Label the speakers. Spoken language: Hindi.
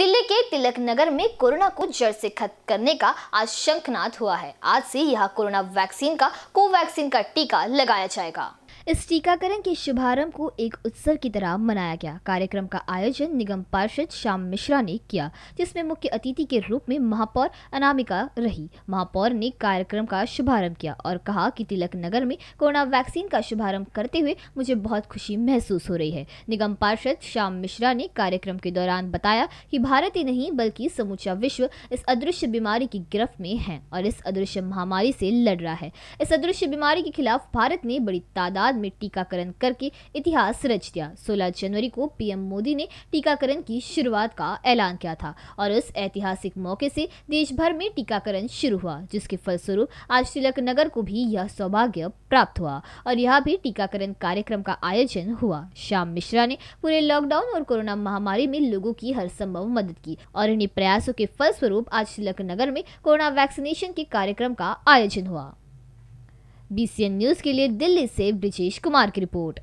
Speaker 1: दिल्ली के तिलक नगर में कोरोना को जड़ से खत्म करने का आज शंखनाद हुआ है आज से यहाँ कोरोना वैक्सीन का कोवैक्सीन का टीका लगाया जाएगा इस टीकाकरण के शुभारंभ को एक उत्सव की तरह मनाया गया कार्यक्रम का आयोजन निगम पार्षद श्याम मिश्रा ने किया जिसमें मुख्य अतिथि के रूप में महापौर अनामिका रही महापौर ने कार्यक्रम का शुभारंभ किया और कहा कि तिलक नगर में कोरोना वैक्सीन का शुभारंभ करते हुए मुझे बहुत खुशी महसूस हो रही है निगम पार्षद श्याम मिश्रा ने कार्यक्रम के दौरान बताया कि भारत ही नहीं बल्कि समूचा विश्व इस अदृश्य बीमारी की गिरफ्त में है और इस अदृश्य महामारी से लड़ रहा है इस अदृश्य बीमारी के खिलाफ भारत ने बड़ी तादाद में टीकाकरण करके इतिहास रच दिया 16 जनवरी को पीएम मोदी ने टीकाकरण की शुरुआत का ऐलान किया था और उस ऐतिहासिक मौके से देश भर में टीकाकरण शुरू हुआ जिसके फलस्वरूप आज तिलक नगर को भी यह सौभाग्य प्राप्त हुआ और यहाँ भी टीकाकरण कार्यक्रम का आयोजन हुआ श्याम मिश्रा ने पूरे लॉकडाउन और कोरोना महामारी में लोगों की हर संभव मदद की और इन्हीं प्रयासों के फलस्वरूप आज तिलक नगर में कोरोना वैक्सीनेशन के कार्यक्रम का आयोजन हुआ बीसीएन न्यूज़ के लिए दिल्ली से ब्रिजेश कुमार की रिपोर्ट